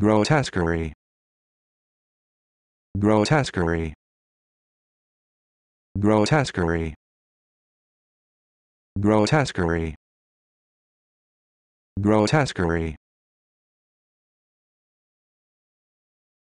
grotesquerie grotesquerie grotesquerie grotesquerie grotesquerie